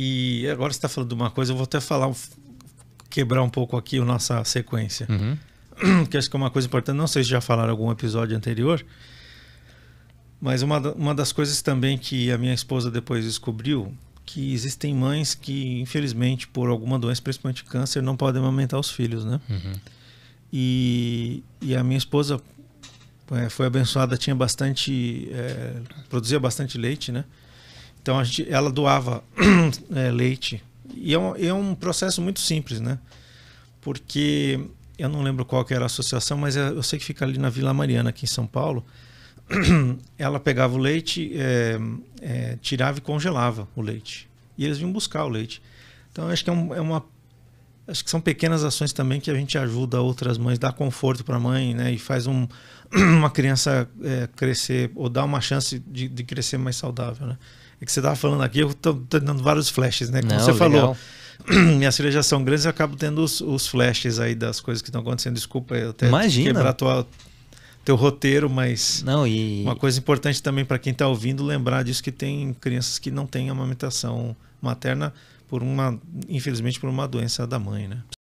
E agora você está falando de uma coisa, eu vou até falar, quebrar um pouco aqui a nossa sequência. Uhum. Que acho que é uma coisa importante, não sei se já falaram em algum episódio anterior, mas uma, uma das coisas também que a minha esposa depois descobriu, que existem mães que, infelizmente, por alguma doença, principalmente câncer, não podem amamentar os filhos, né? Uhum. E, e a minha esposa é, foi abençoada, tinha bastante, é, produzia bastante leite, né? Então a gente, ela doava é, leite. E é um, é um, processo muito simples, né? Porque eu não lembro qual que era a associação, mas é, eu sei que fica ali na Vila Mariana, aqui em São Paulo. ela pegava o leite, é, é, tirava e congelava o leite. E eles vinham buscar o leite. Então acho que é, um, é uma acho que são pequenas ações também que a gente ajuda outras mães, dá conforto para a mãe, né? E faz um, uma criança é, crescer, ou dá uma chance de, de, crescer mais saudável, né? É que você estava falando aqui, eu estou dando vários flashes, né? Como Não, você legal. falou, minhas cirurgias são grandes, e acabo tendo os, os flashes aí das coisas que estão acontecendo. Desculpa eu até Imagina. quebrar tua, teu roteiro, mas não e uma coisa importante também para quem está ouvindo lembrar disso que tem crianças que não têm amamentação materna por uma, infelizmente, por uma doença da mãe, né?